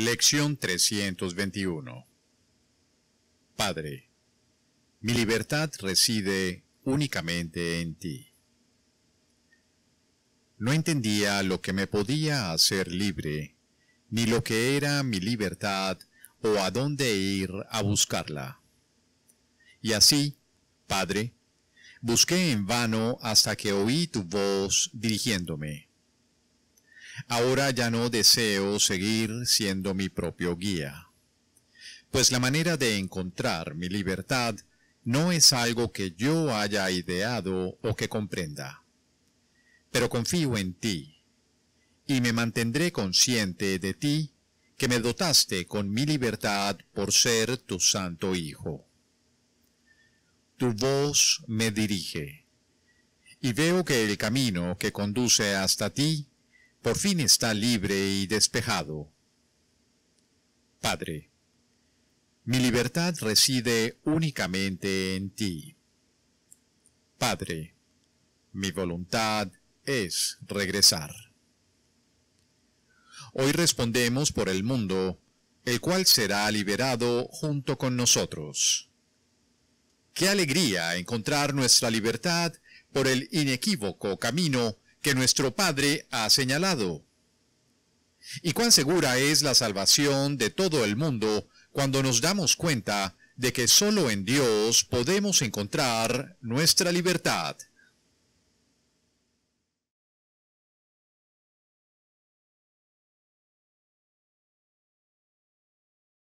Lección 321 Padre, mi libertad reside únicamente en ti. No entendía lo que me podía hacer libre, ni lo que era mi libertad o a dónde ir a buscarla. Y así, Padre, busqué en vano hasta que oí tu voz dirigiéndome. Ahora ya no deseo seguir siendo mi propio guía, pues la manera de encontrar mi libertad no es algo que yo haya ideado o que comprenda. Pero confío en ti, y me mantendré consciente de ti, que me dotaste con mi libertad por ser tu santo Hijo. Tu voz me dirige, y veo que el camino que conduce hasta ti por fin está libre y despejado. Padre, mi libertad reside únicamente en ti. Padre, mi voluntad es regresar. Hoy respondemos por el mundo, el cual será liberado junto con nosotros. Qué alegría encontrar nuestra libertad por el inequívoco camino que nuestro Padre ha señalado. Y cuán segura es la salvación de todo el mundo cuando nos damos cuenta de que solo en Dios podemos encontrar nuestra libertad.